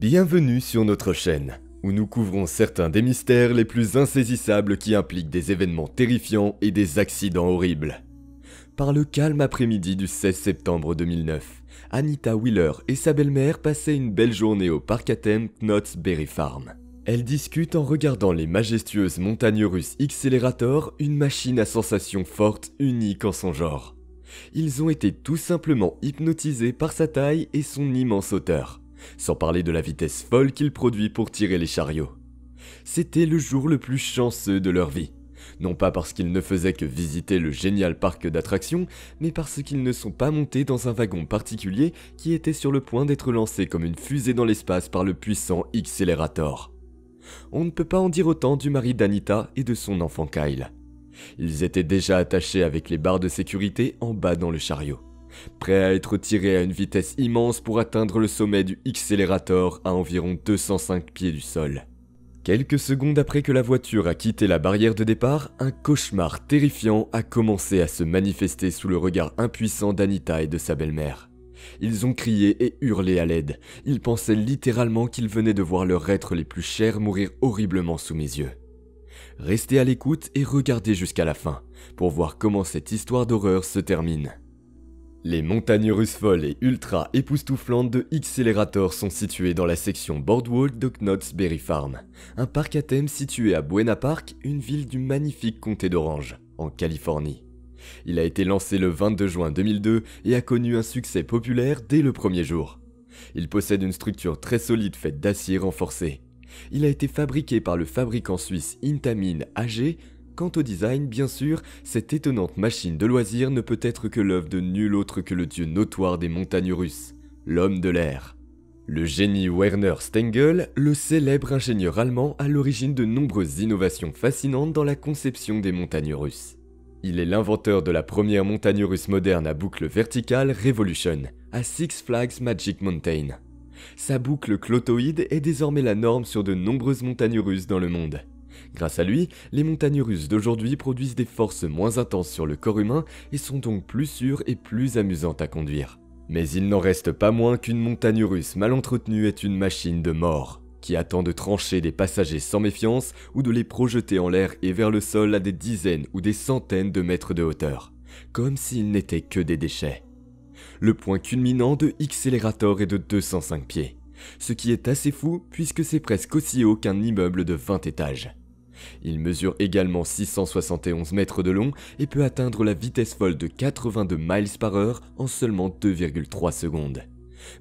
Bienvenue sur notre chaîne, où nous couvrons certains des mystères les plus insaisissables qui impliquent des événements terrifiants et des accidents horribles. Par le calme après-midi du 16 septembre 2009, Anita Wheeler et sa belle-mère passaient une belle journée au parc à Knott's Berry Farm. Elles discutent en regardant les majestueuses montagnes russes Xcelerator, une machine à sensations fortes unique en son genre. Ils ont été tout simplement hypnotisés par sa taille et son immense hauteur. Sans parler de la vitesse folle qu'il produit pour tirer les chariots. C'était le jour le plus chanceux de leur vie. Non pas parce qu'ils ne faisaient que visiter le génial parc d'attractions, mais parce qu'ils ne sont pas montés dans un wagon particulier qui était sur le point d'être lancé comme une fusée dans l'espace par le puissant accélérateur. On ne peut pas en dire autant du mari d'Anita et de son enfant Kyle. Ils étaient déjà attachés avec les barres de sécurité en bas dans le chariot prêt à être tiré à une vitesse immense pour atteindre le sommet du Xcelerator à environ 205 pieds du sol. Quelques secondes après que la voiture a quitté la barrière de départ, un cauchemar terrifiant a commencé à se manifester sous le regard impuissant d'Anita et de sa belle-mère. Ils ont crié et hurlé à l'aide. Ils pensaient littéralement qu'ils venaient de voir leurs êtres les plus chers mourir horriblement sous mes yeux. Restez à l'écoute et regardez jusqu'à la fin pour voir comment cette histoire d'horreur se termine. Les montagnes russes folles et ultra époustouflantes de Xcelerator sont situées dans la section Boardwalk de Knott's Berry Farm, un parc à thème situé à Buena Park, une ville du magnifique comté d'Orange, en Californie. Il a été lancé le 22 juin 2002 et a connu un succès populaire dès le premier jour. Il possède une structure très solide faite d'acier renforcé. Il a été fabriqué par le fabricant suisse Intamin AG Quant au design, bien sûr, cette étonnante machine de loisirs ne peut être que l'œuvre de nul autre que le dieu notoire des montagnes russes, l'homme de l'air. Le génie Werner Stengel, le célèbre ingénieur allemand à l'origine de nombreuses innovations fascinantes dans la conception des montagnes russes. Il est l'inventeur de la première montagne russe moderne à boucle verticale Revolution, à Six Flags Magic Mountain. Sa boucle clotoïde est désormais la norme sur de nombreuses montagnes russes dans le monde. Grâce à lui, les montagnes russes d'aujourd'hui produisent des forces moins intenses sur le corps humain et sont donc plus sûres et plus amusantes à conduire. Mais il n'en reste pas moins qu'une montagne russe mal entretenue est une machine de mort, qui attend de trancher des passagers sans méfiance ou de les projeter en l'air et vers le sol à des dizaines ou des centaines de mètres de hauteur, comme s'ils n'étaient que des déchets. Le point culminant de Xcelerator est de 205 pieds, ce qui est assez fou puisque c'est presque aussi haut qu'un immeuble de 20 étages. Il mesure également 671 mètres de long et peut atteindre la vitesse folle de 82 miles par heure en seulement 2,3 secondes.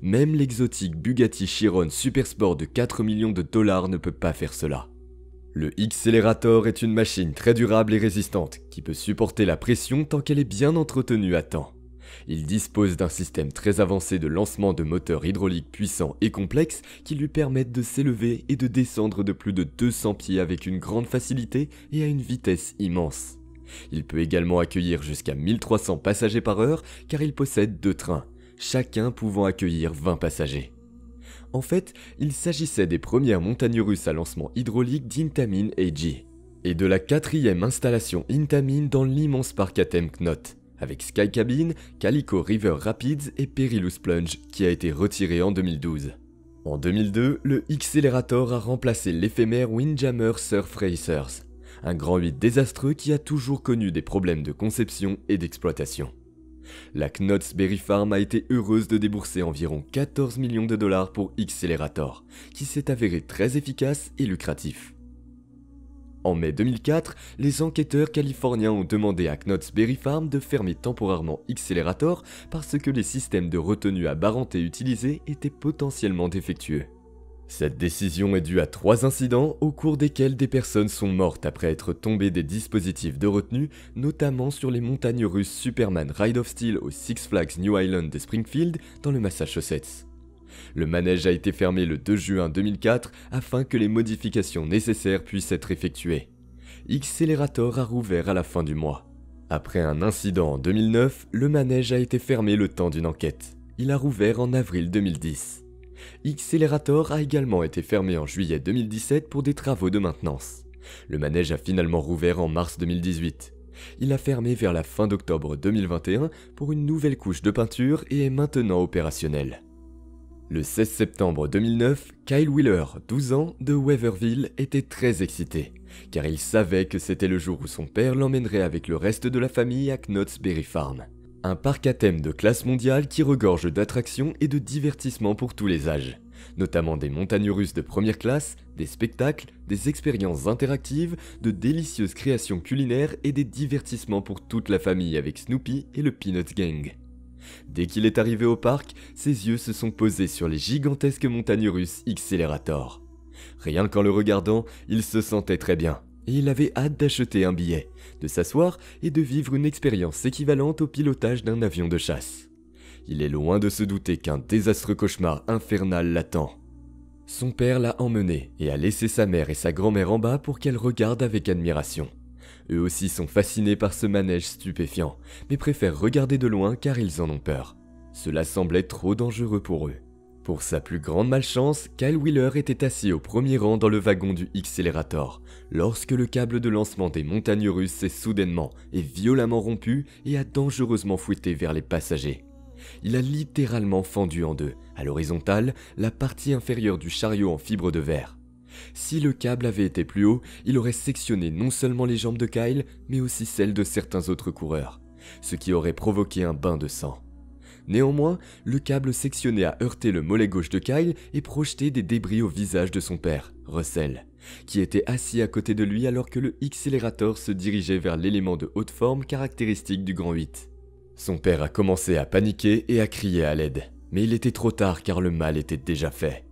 Même l'exotique Bugatti Chiron Supersport de 4 millions de dollars ne peut pas faire cela. Le Xcelerator est une machine très durable et résistante qui peut supporter la pression tant qu'elle est bien entretenue à temps. Il dispose d'un système très avancé de lancement de moteurs hydrauliques puissants et complexes qui lui permettent de s'élever et de descendre de plus de 200 pieds avec une grande facilité et à une vitesse immense. Il peut également accueillir jusqu'à 1300 passagers par heure car il possède deux trains, chacun pouvant accueillir 20 passagers. En fait, il s'agissait des premières montagnes russes à lancement hydraulique d'Intamin Eiji et de la quatrième installation Intamin dans l'immense parc à thème avec Sky Cabin, Calico River Rapids et Perilous Plunge qui a été retiré en 2012. En 2002, le Xcelerator a remplacé l'éphémère Windjammer Surf Racers, un grand 8 désastreux qui a toujours connu des problèmes de conception et d'exploitation. La Knott's Berry Farm a été heureuse de débourser environ 14 millions de dollars pour Xcelerator, qui s'est avéré très efficace et lucratif. En mai 2004, les enquêteurs californiens ont demandé à Knott's Berry Farm de fermer temporairement Accelerator parce que les systèmes de retenue à Barenté utilisés étaient potentiellement défectueux. Cette décision est due à trois incidents au cours desquels des personnes sont mortes après être tombées des dispositifs de retenue, notamment sur les montagnes russes Superman Ride of Steel au Six Flags New Island de Springfield dans le Massachusetts. Le manège a été fermé le 2 juin 2004 afin que les modifications nécessaires puissent être effectuées. Xcelerator a rouvert à la fin du mois. Après un incident en 2009, le manège a été fermé le temps d'une enquête. Il a rouvert en avril 2010. Xcelerator a également été fermé en juillet 2017 pour des travaux de maintenance. Le manège a finalement rouvert en mars 2018. Il a fermé vers la fin d'octobre 2021 pour une nouvelle couche de peinture et est maintenant opérationnel. Le 16 septembre 2009, Kyle Wheeler, 12 ans, de Waverville, était très excité, car il savait que c'était le jour où son père l'emmènerait avec le reste de la famille à Knott's Berry Farm, un parc à thème de classe mondiale qui regorge d'attractions et de divertissements pour tous les âges, notamment des montagnes russes de première classe, des spectacles, des expériences interactives, de délicieuses créations culinaires et des divertissements pour toute la famille avec Snoopy et le Peanuts Gang. Dès qu'il est arrivé au parc, ses yeux se sont posés sur les gigantesques montagnes russes Xcelerator. Rien qu'en le regardant, il se sentait très bien, et il avait hâte d'acheter un billet, de s'asseoir et de vivre une expérience équivalente au pilotage d'un avion de chasse. Il est loin de se douter qu'un désastreux cauchemar infernal l'attend. Son père l'a emmené et a laissé sa mère et sa grand-mère en bas pour qu'elles regardent avec admiration. Eux aussi sont fascinés par ce manège stupéfiant, mais préfèrent regarder de loin car ils en ont peur. Cela semblait trop dangereux pour eux. Pour sa plus grande malchance, Kyle Wheeler était assis au premier rang dans le wagon du Xcelerator, lorsque le câble de lancement des montagnes russes s'est soudainement et violemment rompu et a dangereusement fouetté vers les passagers. Il a littéralement fendu en deux, à l'horizontale, la partie inférieure du chariot en fibre de verre. Si le câble avait été plus haut, il aurait sectionné non seulement les jambes de Kyle, mais aussi celles de certains autres coureurs, ce qui aurait provoqué un bain de sang. Néanmoins, le câble sectionné a heurté le mollet gauche de Kyle et projeté des débris au visage de son père, Russell, qui était assis à côté de lui alors que le accélérateur se dirigeait vers l'élément de haute forme caractéristique du Grand 8. Son père a commencé à paniquer et à crier à l'aide, mais il était trop tard car le mal était déjà fait.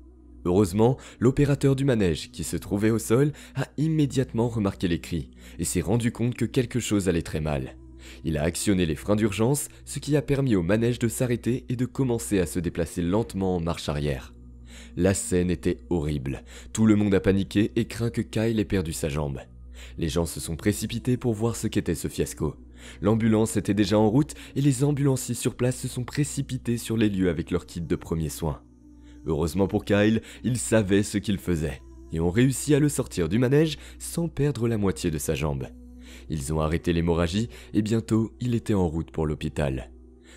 Heureusement, l'opérateur du manège, qui se trouvait au sol, a immédiatement remarqué les cris et s'est rendu compte que quelque chose allait très mal. Il a actionné les freins d'urgence, ce qui a permis au manège de s'arrêter et de commencer à se déplacer lentement en marche arrière. La scène était horrible. Tout le monde a paniqué et craint que Kyle ait perdu sa jambe. Les gens se sont précipités pour voir ce qu'était ce fiasco. L'ambulance était déjà en route et les ambulanciers sur place se sont précipités sur les lieux avec leur kit de premiers soins. Heureusement pour Kyle, il savait ce qu'il faisait, et ont réussi à le sortir du manège sans perdre la moitié de sa jambe. Ils ont arrêté l'hémorragie et bientôt il était en route pour l'hôpital.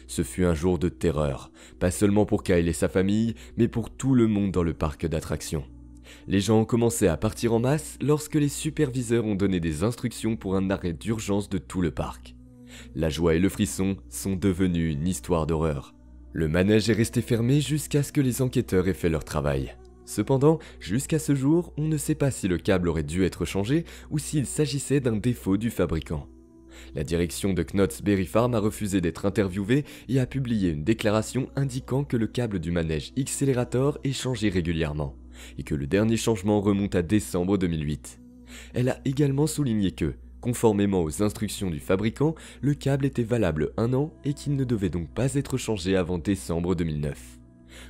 Ce fut un jour de terreur, pas seulement pour Kyle et sa famille, mais pour tout le monde dans le parc d'attractions. Les gens ont commencé à partir en masse lorsque les superviseurs ont donné des instructions pour un arrêt d'urgence de tout le parc. La joie et le frisson sont devenus une histoire d'horreur. Le manège est resté fermé jusqu'à ce que les enquêteurs aient fait leur travail. Cependant, jusqu'à ce jour, on ne sait pas si le câble aurait dû être changé ou s'il s'agissait d'un défaut du fabricant. La direction de Knotts Berry Farm a refusé d'être interviewée et a publié une déclaration indiquant que le câble du manège Accelerator est changé régulièrement, et que le dernier changement remonte à décembre 2008. Elle a également souligné que, Conformément aux instructions du fabricant, le câble était valable un an et qu'il ne devait donc pas être changé avant décembre 2009.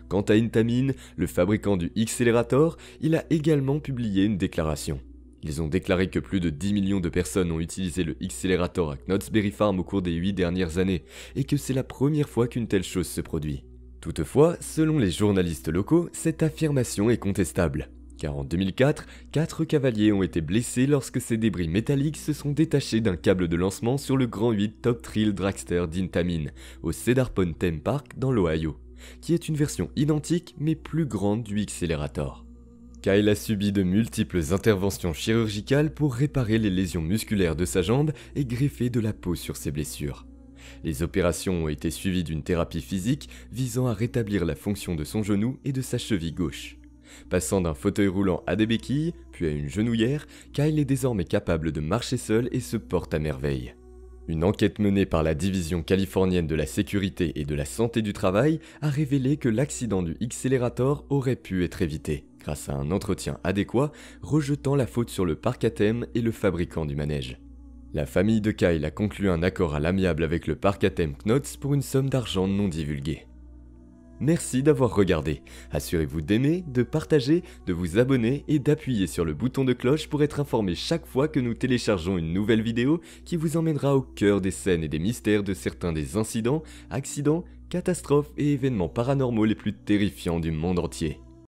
Quant à Intamin, le fabricant du Xcelerator, il a également publié une déclaration. Ils ont déclaré que plus de 10 millions de personnes ont utilisé le Xcelerator à Knott's Farm au cours des 8 dernières années, et que c'est la première fois qu'une telle chose se produit. Toutefois, selon les journalistes locaux, cette affirmation est contestable car en 2004, 4 cavaliers ont été blessés lorsque ces débris métalliques se sont détachés d'un câble de lancement sur le Grand 8 Top Thrill Dragster d'Intamin, au Cedar Pond Theme Park dans l'Ohio, qui est une version identique mais plus grande du Accelerator. Kyle a subi de multiples interventions chirurgicales pour réparer les lésions musculaires de sa jambe et greffer de la peau sur ses blessures. Les opérations ont été suivies d'une thérapie physique visant à rétablir la fonction de son genou et de sa cheville gauche. Passant d'un fauteuil roulant à des béquilles, puis à une genouillère, Kyle est désormais capable de marcher seul et se porte à merveille. Une enquête menée par la Division californienne de la sécurité et de la santé du travail a révélé que l'accident du Xcelerator aurait pu être évité, grâce à un entretien adéquat rejetant la faute sur le parc à thème et le fabricant du manège. La famille de Kyle a conclu un accord à l'amiable avec le parc à thème Knotts pour une somme d'argent non divulguée. Merci d'avoir regardé. Assurez-vous d'aimer, de partager, de vous abonner et d'appuyer sur le bouton de cloche pour être informé chaque fois que nous téléchargeons une nouvelle vidéo qui vous emmènera au cœur des scènes et des mystères de certains des incidents, accidents, catastrophes et événements paranormaux les plus terrifiants du monde entier.